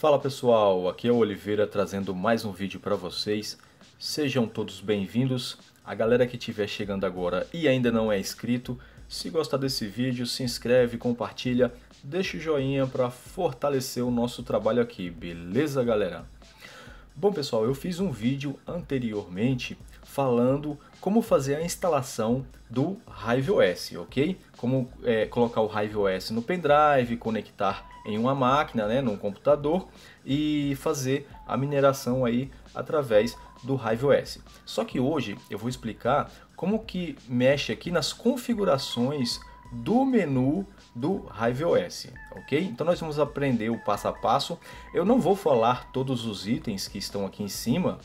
Fala pessoal, aqui é o Oliveira trazendo mais um vídeo para vocês. Sejam todos bem-vindos. A galera que estiver chegando agora e ainda não é inscrito, se gostar desse vídeo, se inscreve, compartilha, deixa o joinha para fortalecer o nosso trabalho aqui, beleza galera? Bom pessoal, eu fiz um vídeo anteriormente falando como fazer a instalação do HiveOS, ok? Como é, colocar o HiveOS no pendrive, conectar em uma máquina, né, num computador e fazer a mineração aí através do HiveOS. Só que hoje eu vou explicar como que mexe aqui nas configurações do menu do HiveOS, ok? Então nós vamos aprender o passo a passo. Eu não vou falar todos os itens que estão aqui em cima,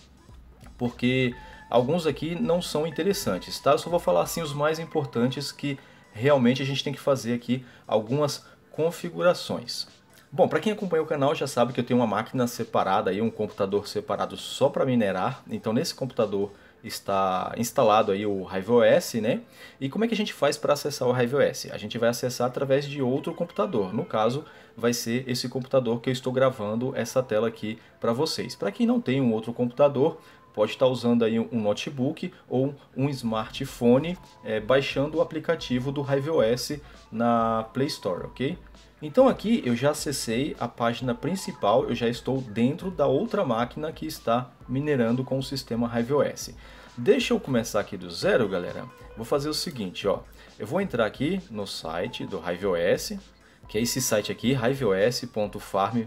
porque Alguns aqui não são interessantes, tá? Eu só vou falar assim os mais importantes que realmente a gente tem que fazer aqui algumas configurações. Bom, para quem acompanha o canal já sabe que eu tenho uma máquina separada aí, um computador separado só para minerar. Então nesse computador está instalado aí o HiveOS, né? E como é que a gente faz para acessar o HiveOS? A gente vai acessar através de outro computador. No caso, vai ser esse computador que eu estou gravando essa tela aqui para vocês. Para quem não tem um outro computador, pode estar usando aí um notebook ou um smartphone é, baixando o aplicativo do HiveOS na Play Store, ok? Então aqui eu já acessei a página principal, eu já estou dentro da outra máquina que está minerando com o sistema HiveOS. Deixa eu começar aqui do zero, galera. Vou fazer o seguinte, ó. Eu vou entrar aqui no site do HiveOS, que é esse site aqui, hiveos.farm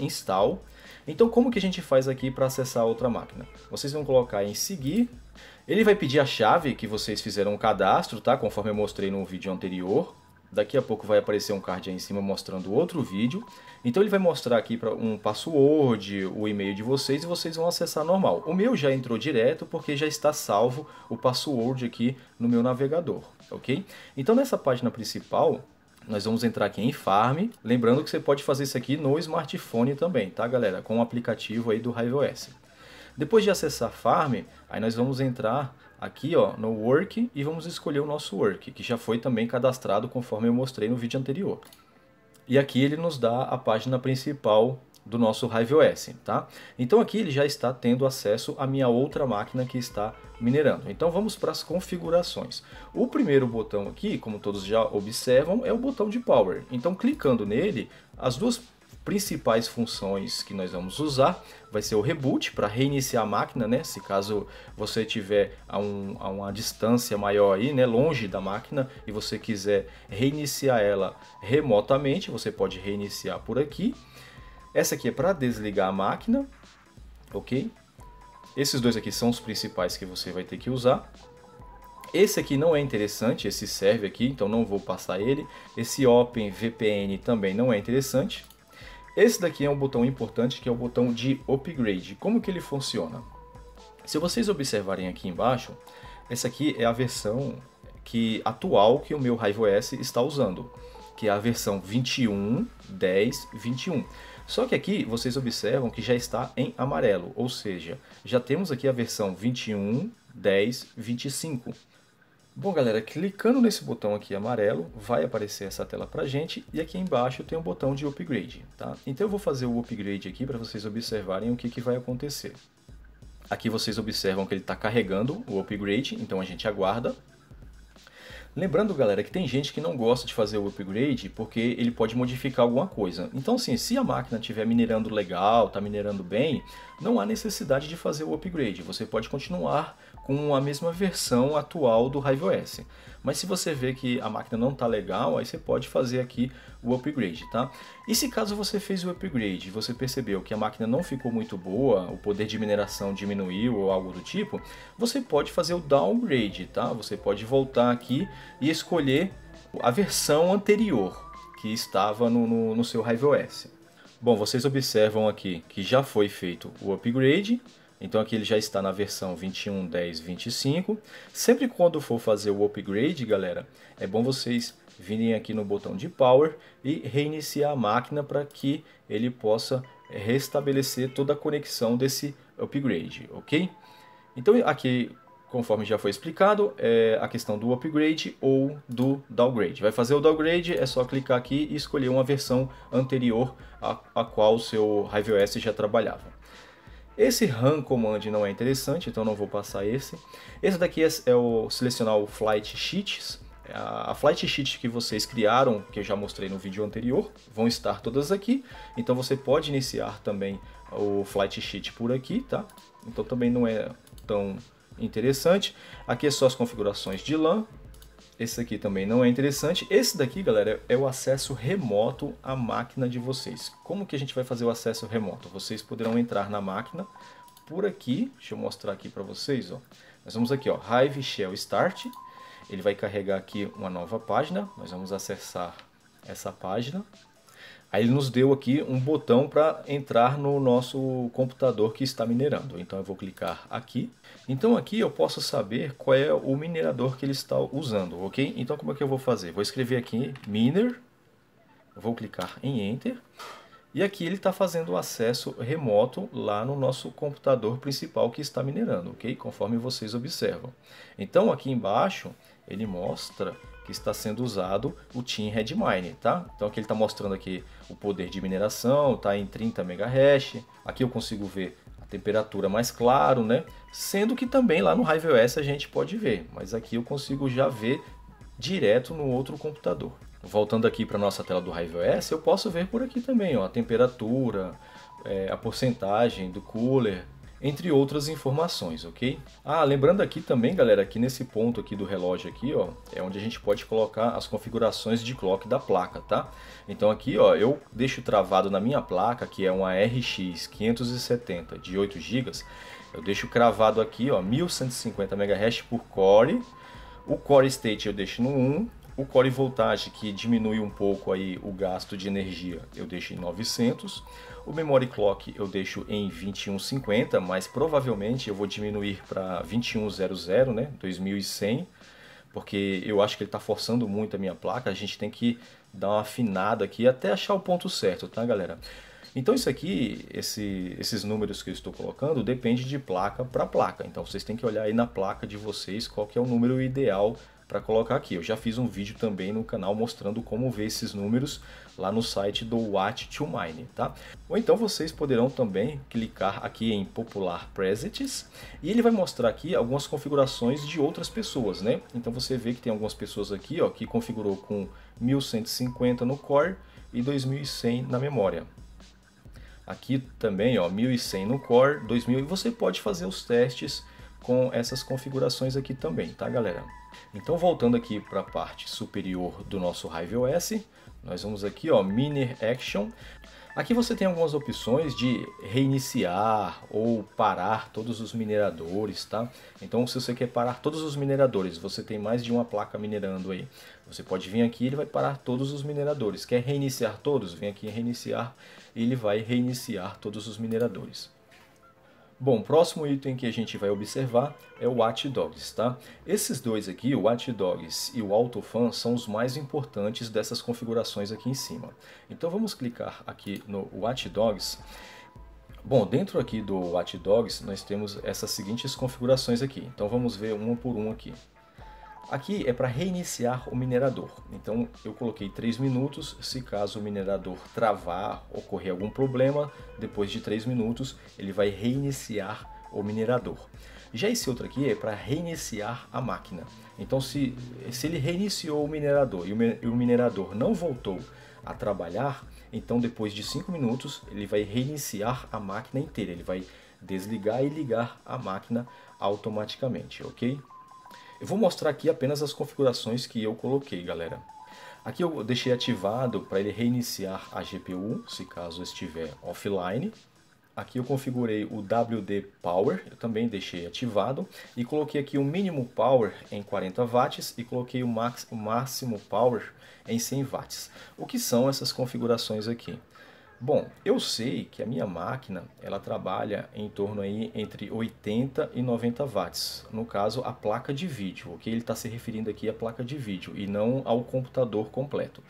install. Então como que a gente faz aqui para acessar outra máquina? Vocês vão colocar em seguir, ele vai pedir a chave que vocês fizeram o cadastro, tá? conforme eu mostrei no vídeo anterior. Daqui a pouco vai aparecer um card aí em cima mostrando outro vídeo. Então ele vai mostrar aqui para um password, o e-mail de vocês e vocês vão acessar normal. O meu já entrou direto porque já está salvo o password aqui no meu navegador, ok? Então nessa página principal, nós vamos entrar aqui em Farm. Lembrando que você pode fazer isso aqui no smartphone também, tá galera? Com o aplicativo aí do HiveOS. Depois de acessar Farm, aí nós vamos entrar aqui ó, no Work e vamos escolher o nosso Work, que já foi também cadastrado conforme eu mostrei no vídeo anterior. E aqui ele nos dá a página principal do nosso HiveOS, tá? Então aqui ele já está tendo acesso à minha outra máquina que está minerando. Então vamos para as configurações. O primeiro botão aqui, como todos já observam, é o botão de Power. Então clicando nele, as duas principais funções que nós vamos usar vai ser o reboot para reiniciar a máquina, né? Se caso você tiver a, um, a, uma distância maior aí, né, longe da máquina e você quiser reiniciar ela remotamente, você pode reiniciar por aqui. Essa aqui é para desligar a máquina, ok? Esses dois aqui são os principais que você vai ter que usar. Esse aqui não é interessante, esse serve aqui, então não vou passar ele. Esse Open VPN também não é interessante. Esse daqui é um botão importante que é o botão de upgrade. Como que ele funciona? Se vocês observarem aqui embaixo, essa aqui é a versão que atual que o meu OS está usando, que é a versão 21.10.21. Só que aqui vocês observam que já está em amarelo, ou seja, já temos aqui a versão 21, 10, 25. Bom, galera, clicando nesse botão aqui amarelo, vai aparecer essa tela para gente e aqui embaixo tem um botão de upgrade, tá? Então eu vou fazer o upgrade aqui para vocês observarem o que, que vai acontecer. Aqui vocês observam que ele está carregando o upgrade, então a gente aguarda. Lembrando, galera, que tem gente que não gosta de fazer o upgrade porque ele pode modificar alguma coisa. Então, sim, se a máquina estiver minerando legal, tá minerando bem, não há necessidade de fazer o upgrade. Você pode continuar com a mesma versão atual do HiveOS. Mas se você vê que a máquina não está legal, aí você pode fazer aqui o upgrade, tá? E se caso você fez o upgrade e você percebeu que a máquina não ficou muito boa, o poder de mineração diminuiu ou algo do tipo, você pode fazer o downgrade, tá? Você pode voltar aqui e escolher a versão anterior que estava no, no, no seu HiveOS. Bom, vocês observam aqui que já foi feito o upgrade, então aqui ele já está na versão 21.10.25. Sempre quando for fazer o upgrade, galera, é bom vocês virem aqui no botão de Power e reiniciar a máquina para que ele possa restabelecer toda a conexão desse upgrade, ok? Então aqui, conforme já foi explicado, é a questão do upgrade ou do downgrade. Vai fazer o downgrade, é só clicar aqui e escolher uma versão anterior a, a qual o seu HiveOS já trabalhava. Esse run command não é interessante, então não vou passar esse. Esse daqui é, é o selecionar o flight sheets, a flight sheet que vocês criaram, que eu já mostrei no vídeo anterior, vão estar todas aqui. Então você pode iniciar também o flight sheet por aqui, tá? Então também não é tão interessante. Aqui é só as configurações de LAN. Esse aqui também não é interessante. Esse daqui, galera, é o acesso remoto à máquina de vocês. Como que a gente vai fazer o acesso remoto? Vocês poderão entrar na máquina por aqui. Deixa eu mostrar aqui para vocês, ó. Nós vamos aqui, ó, Hive Shell Start. Ele vai carregar aqui uma nova página. Nós vamos acessar essa página. Aí ele nos deu aqui um botão para entrar no nosso computador que está minerando. Então eu vou clicar aqui. Então aqui eu posso saber qual é o minerador que ele está usando, ok? Então como é que eu vou fazer? Vou escrever aqui miner, vou clicar em enter. E aqui ele está fazendo o acesso remoto lá no nosso computador principal que está minerando, ok? Conforme vocês observam. Então aqui embaixo ele mostra que está sendo usado o Team Redmine, tá? Então aqui ele está mostrando aqui o poder de mineração, tá em 30 MHz. Aqui eu consigo ver a temperatura mais claro, né? Sendo que também lá no HiveOS a gente pode ver, mas aqui eu consigo já ver direto no outro computador. Voltando aqui para nossa tela do HiveOS, eu posso ver por aqui também, ó, a temperatura, é, a porcentagem do cooler, entre outras informações, ok? Ah, lembrando aqui também, galera, que nesse ponto aqui do relógio aqui, ó, é onde a gente pode colocar as configurações de clock da placa, tá? Então aqui, ó, eu deixo travado na minha placa, que é uma RX 570 de 8 GB, eu deixo cravado aqui, ó, 1150 MHz por core, o core state eu deixo no 1, o core voltage, que diminui um pouco aí o gasto de energia, eu deixo em 900. O memory clock eu deixo em 2150, mas provavelmente eu vou diminuir para 2100, né, 2100, porque eu acho que ele está forçando muito a minha placa. A gente tem que dar uma afinada aqui até achar o ponto certo, tá, galera? Então isso aqui, esse, esses números que eu estou colocando, depende de placa para placa. Então vocês têm que olhar aí na placa de vocês qual que é o número ideal para colocar aqui. Eu já fiz um vídeo também no canal mostrando como ver esses números lá no site do watch 2 Mine, tá? Ou então vocês poderão também clicar aqui em Popular Presets e ele vai mostrar aqui algumas configurações de outras pessoas, né? Então você vê que tem algumas pessoas aqui, ó, que configurou com 1150 no core e 2100 na memória. Aqui também, ó, 1100 no core, 2000 e você pode fazer os testes com essas configurações aqui também, tá galera? Então voltando aqui para a parte superior do nosso Hive OS, nós vamos aqui, ó, Miner Action. Aqui você tem algumas opções de reiniciar ou parar todos os mineradores, tá? Então se você quer parar todos os mineradores, você tem mais de uma placa minerando aí. Você pode vir aqui, e ele vai parar todos os mineradores. Quer reiniciar todos? Vem aqui em reiniciar, ele vai reiniciar todos os mineradores. Bom, próximo item que a gente vai observar é o Watch Dogs, tá? Esses dois aqui, o Watch Dogs e o AutoFan, são os mais importantes dessas configurações aqui em cima. Então vamos clicar aqui no Watch Dogs. Bom, dentro aqui do Watch Dogs, nós temos essas seguintes configurações aqui. Então vamos ver uma por uma aqui. Aqui é para reiniciar o minerador. Então eu coloquei 3 minutos, se caso o minerador travar, ocorrer algum problema, depois de 3 minutos ele vai reiniciar o minerador. Já esse outro aqui é para reiniciar a máquina. Então se, se ele reiniciou o minerador e o minerador não voltou a trabalhar, então depois de 5 minutos ele vai reiniciar a máquina inteira, ele vai desligar e ligar a máquina automaticamente, ok? Eu vou mostrar aqui apenas as configurações que eu coloquei, galera. Aqui eu deixei ativado para ele reiniciar a GPU, se caso estiver offline. Aqui eu configurei o WD Power, eu também deixei ativado. E coloquei aqui o mínimo power em 40 watts e coloquei o, max, o máximo power em 100 watts. O que são essas configurações aqui? Bom, eu sei que a minha máquina ela trabalha em torno aí entre 80 e 90 watts. No caso, a placa de vídeo, o que Ele está se referindo aqui é a placa de vídeo e não ao computador completo.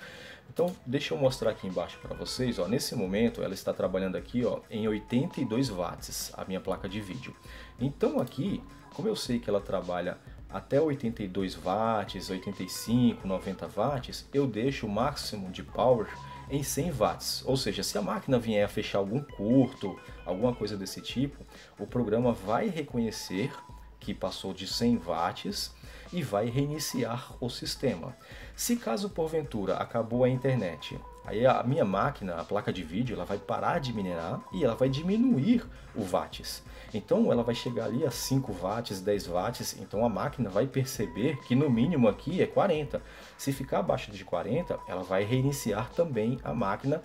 Então, deixa eu mostrar aqui embaixo para vocês. Ó, nesse momento, ela está trabalhando aqui ó, em 82 watts, a minha placa de vídeo. Então, aqui, como eu sei que ela trabalha até 82 watts, 85, 90 watts, eu deixo o máximo de power em 100 watts. Ou seja, se a máquina vier a fechar algum curto, alguma coisa desse tipo, o programa vai reconhecer que passou de 100 watts e vai reiniciar o sistema. Se caso porventura acabou a internet, aí a minha máquina, a placa de vídeo, ela vai parar de minerar e ela vai diminuir o watts. Então ela vai chegar ali a 5 watts, 10 watts, então a máquina vai perceber que no mínimo aqui é 40. Se ficar abaixo de 40, ela vai reiniciar também a máquina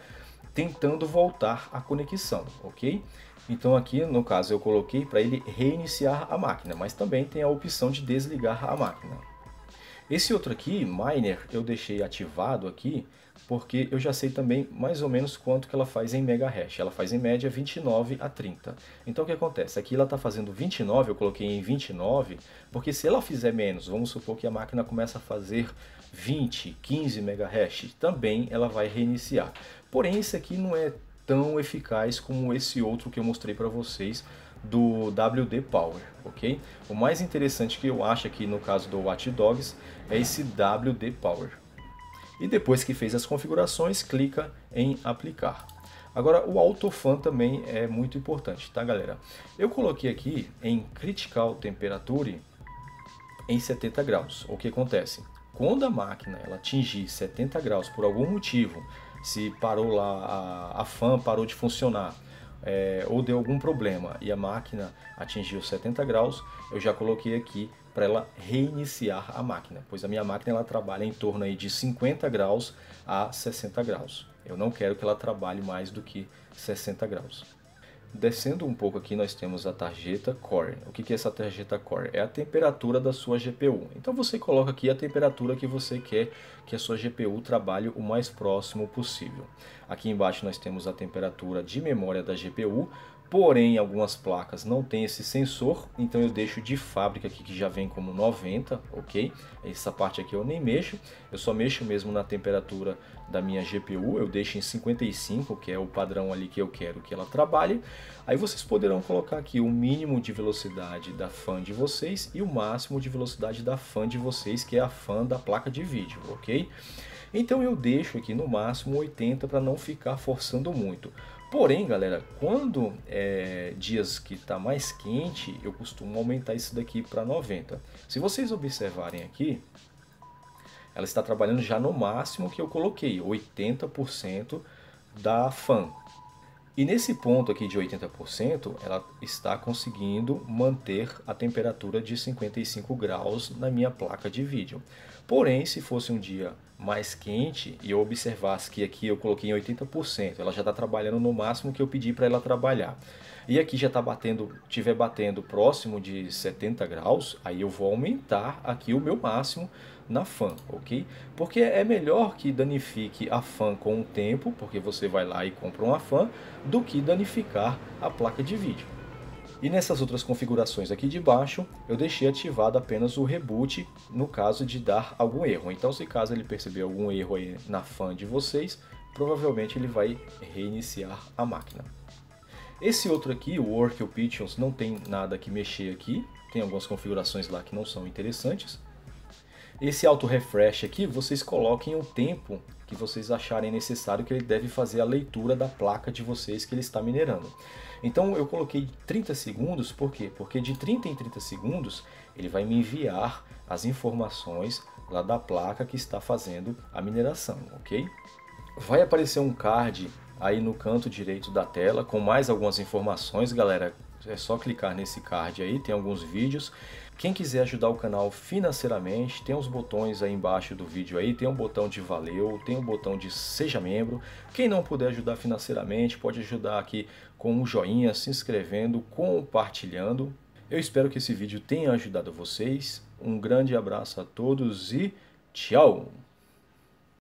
tentando voltar à conexão, ok? Então aqui no caso eu coloquei para ele reiniciar a máquina, mas também tem a opção de desligar a máquina. Esse outro aqui, Miner, eu deixei ativado aqui porque eu já sei também mais ou menos quanto que ela faz em mega hash. Ela faz em média 29 a 30. Então o que acontece? Aqui ela está fazendo 29, eu coloquei em 29, porque se ela fizer menos, vamos supor que a máquina começa a fazer 20, 15 mega hash, também ela vai reiniciar. Porém, esse aqui não é tão eficaz como esse outro que eu mostrei para vocês do WD Power, ok? O mais interessante que eu acho aqui no caso do Watch Dogs é esse WD Power. E depois que fez as configurações, clica em aplicar. Agora, o autofan também é muito importante, tá galera? Eu coloquei aqui em critical temperature em 70 graus. O que acontece? Quando a máquina ela atingir 70 graus por algum motivo, se parou lá, a, a fan parou de funcionar, é, ou deu algum problema e a máquina atingiu 70 graus, eu já coloquei aqui para ela reiniciar a máquina, pois a minha máquina ela trabalha em torno aí de 50 graus a 60 graus. Eu não quero que ela trabalhe mais do que 60 graus. Descendo um pouco aqui, nós temos a tarjeta core. O que é essa tarjeta core? É a temperatura da sua GPU. Então você coloca aqui a temperatura que você quer que a sua GPU trabalhe o mais próximo possível. Aqui embaixo nós temos a temperatura de memória da GPU, Porém, algumas placas não têm esse sensor, então eu deixo de fábrica aqui que já vem como 90, ok? Essa parte aqui eu nem mexo, eu só mexo mesmo na temperatura da minha GPU, eu deixo em 55, que é o padrão ali que eu quero que ela trabalhe. Aí vocês poderão colocar aqui o mínimo de velocidade da fan de vocês e o máximo de velocidade da fan de vocês, que é a fan da placa de vídeo, ok? Então eu deixo aqui no máximo 80 para não ficar forçando muito. Porém, galera, quando é dias que está mais quente, eu costumo aumentar isso daqui para 90. Se vocês observarem aqui, ela está trabalhando já no máximo que eu coloquei, 80% da fan. E nesse ponto aqui de 80%, ela está conseguindo manter a temperatura de 55 graus na minha placa de vídeo. Porém, se fosse um dia mais quente e eu observasse que aqui eu coloquei em 80%, ela já está trabalhando no máximo que eu pedi para ela trabalhar. E aqui já está batendo, tiver batendo próximo de 70 graus, aí eu vou aumentar aqui o meu máximo na fan, ok? Porque é melhor que danifique a fan com o tempo, porque você vai lá e compra uma fan, do que danificar a placa de vídeo. E nessas outras configurações aqui de baixo, eu deixei ativado apenas o reboot no caso de dar algum erro. Então se caso ele perceber algum erro aí na fan de vocês, provavelmente ele vai reiniciar a máquina. Esse outro aqui, o Work Options, não tem nada que mexer aqui, tem algumas configurações lá que não são interessantes, esse auto-refresh aqui, vocês coloquem o tempo que vocês acharem necessário que ele deve fazer a leitura da placa de vocês que ele está minerando. Então eu coloquei 30 segundos, por quê? Porque de 30 em 30 segundos ele vai me enviar as informações lá da placa que está fazendo a mineração, ok? Vai aparecer um card aí no canto direito da tela com mais algumas informações, galera. É só clicar nesse card aí, tem alguns vídeos. Quem quiser ajudar o canal financeiramente, tem os botões aí embaixo do vídeo aí, tem um botão de valeu, tem um botão de seja membro. Quem não puder ajudar financeiramente, pode ajudar aqui com um joinha, se inscrevendo, compartilhando. Eu espero que esse vídeo tenha ajudado vocês. Um grande abraço a todos e tchau!